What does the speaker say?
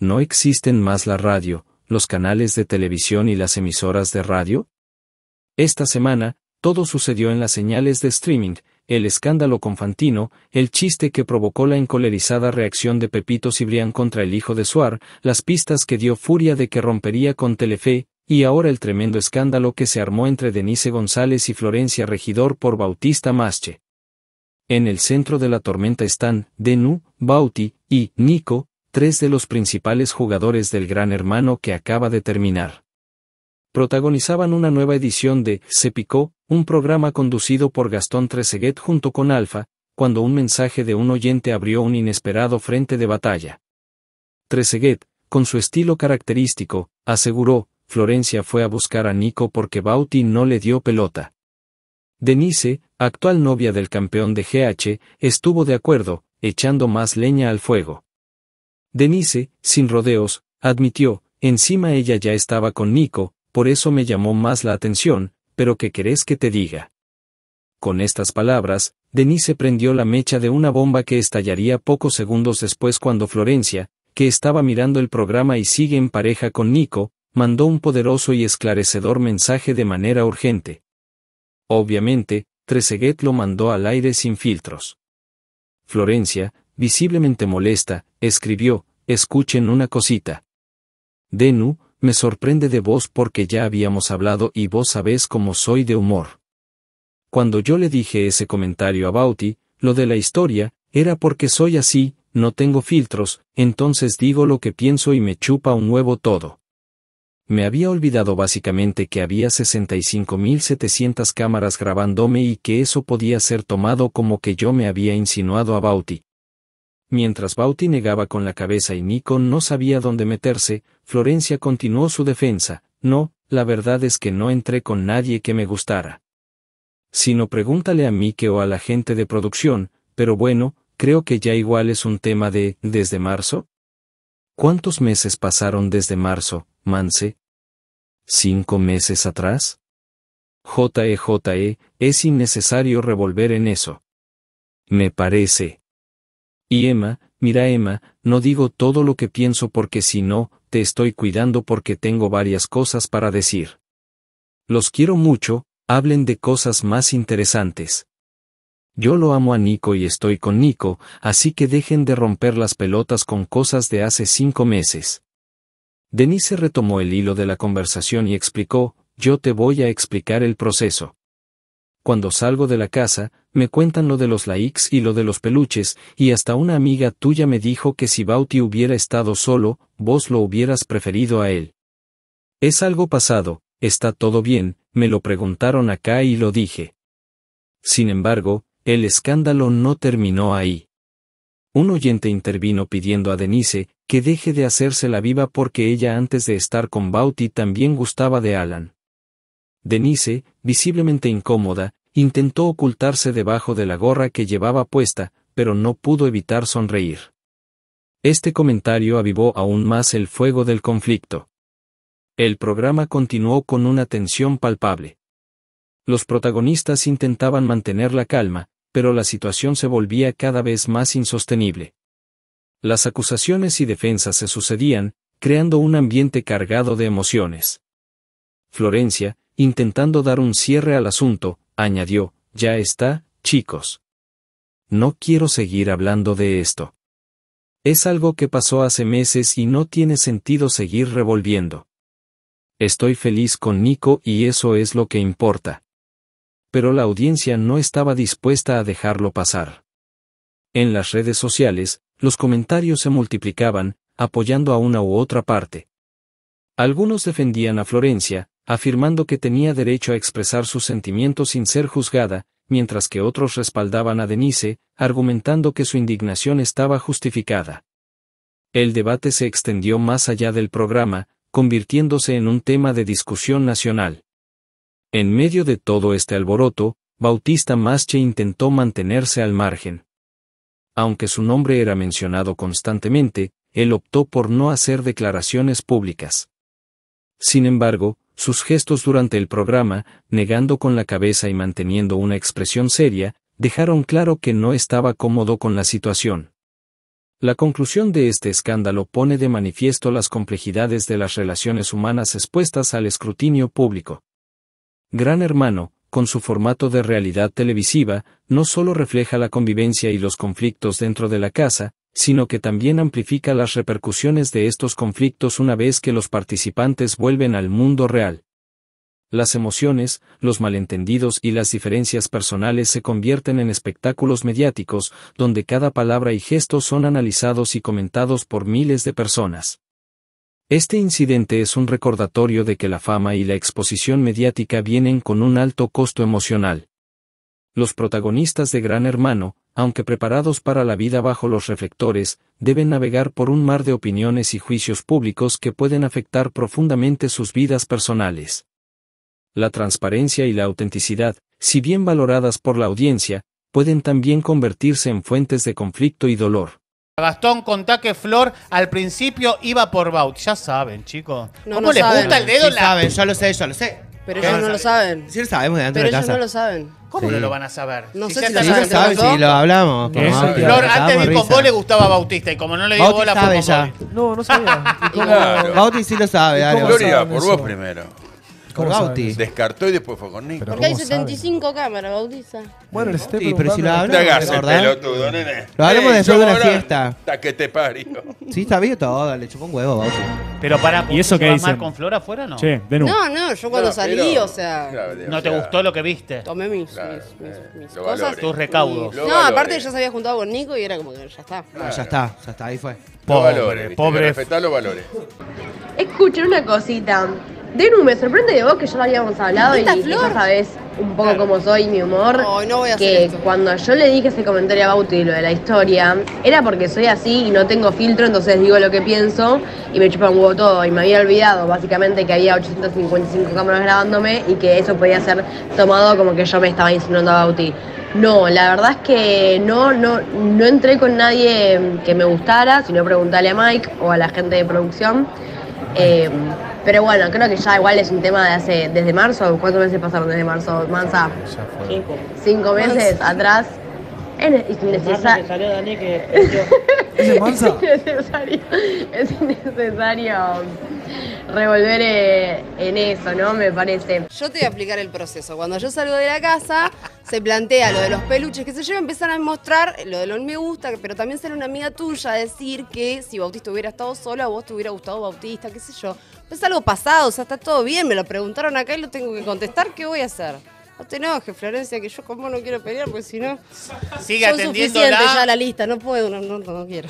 ¿No existen más la radio, los canales de televisión y las emisoras de radio? Esta semana, todo sucedió en las señales de streaming, el escándalo con Fantino, el chiste que provocó la encolerizada reacción de Pepito Cibrián contra el hijo de Suar, las pistas que dio Furia de que rompería con Telefe, y ahora el tremendo escándalo que se armó entre Denise González y Florencia Regidor por Bautista Masche. En el centro de la tormenta están Denu, Bauti y Nico, tres de los principales jugadores del Gran Hermano que acaba de terminar. Protagonizaban una nueva edición de Se Picó, un programa conducido por Gastón Treseguet junto con Alfa, cuando un mensaje de un oyente abrió un inesperado frente de batalla. Treseguet, con su estilo característico, aseguró, Florencia fue a buscar a Nico porque Bauti no le dio pelota. Denise, actual novia del campeón de GH, estuvo de acuerdo, echando más leña al fuego. Denise, sin rodeos, admitió, encima ella ya estaba con Nico, por eso me llamó más la atención, pero ¿qué querés que te diga? Con estas palabras, Denise prendió la mecha de una bomba que estallaría pocos segundos después cuando Florencia, que estaba mirando el programa y sigue en pareja con Nico, mandó un poderoso y esclarecedor mensaje de manera urgente. Obviamente, Treseguet lo mandó al aire sin filtros. Florencia, visiblemente molesta, escribió, escuchen una cosita. Denu, me sorprende de vos porque ya habíamos hablado y vos sabés cómo soy de humor. Cuando yo le dije ese comentario a Bauti, lo de la historia, era porque soy así, no tengo filtros, entonces digo lo que pienso y me chupa un nuevo todo. Me había olvidado básicamente que había 65.700 cámaras grabándome y que eso podía ser tomado como que yo me había insinuado a Bauti, Mientras Bauti negaba con la cabeza y Miko no sabía dónde meterse, Florencia continuó su defensa, no, la verdad es que no entré con nadie que me gustara. Sino pregúntale a Mike o a la gente de producción, pero bueno, creo que ya igual es un tema de ¿desde marzo? ¿Cuántos meses pasaron desde marzo, Manse? ¿Cinco meses atrás? JEJE, -E, es innecesario revolver en eso. Me parece. Y Emma, mira Emma, no digo todo lo que pienso porque si no, te estoy cuidando porque tengo varias cosas para decir. Los quiero mucho, hablen de cosas más interesantes. Yo lo amo a Nico y estoy con Nico, así que dejen de romper las pelotas con cosas de hace cinco meses. Denise retomó el hilo de la conversación y explicó, yo te voy a explicar el proceso cuando salgo de la casa, me cuentan lo de los laics y lo de los peluches, y hasta una amiga tuya me dijo que si Bauti hubiera estado solo, vos lo hubieras preferido a él. Es algo pasado, está todo bien, me lo preguntaron acá y lo dije. Sin embargo, el escándalo no terminó ahí. Un oyente intervino pidiendo a Denise que deje de hacerse la viva porque ella antes de estar con Bauti también gustaba de Alan. Denise, visiblemente incómoda, Intentó ocultarse debajo de la gorra que llevaba puesta, pero no pudo evitar sonreír. Este comentario avivó aún más el fuego del conflicto. El programa continuó con una tensión palpable. Los protagonistas intentaban mantener la calma, pero la situación se volvía cada vez más insostenible. Las acusaciones y defensas se sucedían, creando un ambiente cargado de emociones. Florencia, intentando dar un cierre al asunto, añadió, ya está, chicos. No quiero seguir hablando de esto. Es algo que pasó hace meses y no tiene sentido seguir revolviendo. Estoy feliz con Nico y eso es lo que importa. Pero la audiencia no estaba dispuesta a dejarlo pasar. En las redes sociales, los comentarios se multiplicaban, apoyando a una u otra parte. Algunos defendían a Florencia, afirmando que tenía derecho a expresar sus sentimientos sin ser juzgada, mientras que otros respaldaban a Denise, argumentando que su indignación estaba justificada. El debate se extendió más allá del programa, convirtiéndose en un tema de discusión nacional. En medio de todo este alboroto, Bautista Masche intentó mantenerse al margen. Aunque su nombre era mencionado constantemente, él optó por no hacer declaraciones públicas. Sin embargo, sus gestos durante el programa, negando con la cabeza y manteniendo una expresión seria, dejaron claro que no estaba cómodo con la situación. La conclusión de este escándalo pone de manifiesto las complejidades de las relaciones humanas expuestas al escrutinio público. Gran Hermano, con su formato de realidad televisiva, no solo refleja la convivencia y los conflictos dentro de la casa, sino que también amplifica las repercusiones de estos conflictos una vez que los participantes vuelven al mundo real. Las emociones, los malentendidos y las diferencias personales se convierten en espectáculos mediáticos, donde cada palabra y gesto son analizados y comentados por miles de personas. Este incidente es un recordatorio de que la fama y la exposición mediática vienen con un alto costo emocional. Los protagonistas de Gran Hermano, aunque preparados para la vida bajo los reflectores, deben navegar por un mar de opiniones y juicios públicos que pueden afectar profundamente sus vidas personales. La transparencia y la autenticidad, si bien valoradas por la audiencia, pueden también convertirse en fuentes de conflicto y dolor. Gastón, que Flor al principio iba por Baut. Ya saben, chicos. ¿Cómo el dedo? saben, yo lo sé, lo sé. Pero ellos no, lo saben. Sí lo sabemos de Pero ellos no lo saben. ¿Cómo no lo van a saber? No si sé si lo, si lo hablamos. no, Flor, antes dijo vos le gustaba Bautista y como no le dio bola, sabe ya. No, no sabía. Claro. sí lo sabe. Dale, Gloria, por vos primero. Descartó y después fue con Nico. Porque hay 75 cámaras, Bautiza. Bueno, les estoy pero si lo preguntando. el ¿Verdad? pelotudo, Lo hablamos después de la fiesta. Hasta que te parió. Sí, está bien todo, le chupó un huevo, Bauti. Pero para, ¿Y eso qué dicen? con Flor afuera no? de nuevo. No, no, yo cuando salí, o sea, No te gustó lo que viste. tomé mis, eh, cosas. Tus recaudos. No, aparte ya se había juntado con Nico y era como que ya está. Ah, ya está, ya está, ahí fue. Pobres valores, Pobre, los valores. Escuchen una cosita. Denu me sorprende de vos que ya lo habíamos hablado y, y ya sabés un poco cómo soy, mi humor. No, no voy a que cuando yo le dije ese comentario a Bauti lo de la historia, era porque soy así y no tengo filtro, entonces digo lo que pienso y me chupa un huevo todo. Y me había olvidado básicamente que había 855 cámaras grabándome y que eso podía ser tomado como que yo me estaba insinuando a Bauti. No, la verdad es que no, no, no entré con nadie que me gustara, sino preguntarle a Mike o a la gente de producción eh, pero bueno, creo que ya igual es un tema de hace, desde marzo, ¿cuántos meses pasaron desde marzo, Mansa? Cinco meses atrás. Es innecesario. Es revolver eh, en eso, ¿no? Me parece. Yo te voy a explicar el proceso. Cuando yo salgo de la casa, se plantea lo de los peluches que se llevan, empiezan a mostrar lo de los me gusta, pero también ser una amiga tuya decir que si Bautista hubiera estado sola, a vos te hubiera gustado Bautista, qué sé yo. es algo pasado, o sea, está todo bien, me lo preguntaron acá y lo tengo que contestar, ¿qué voy a hacer? No te enojes, Florencia, que yo con vos no quiero pelear, porque si no. Sigue atendiendo ya la lista, no puedo, no, no, no quiero.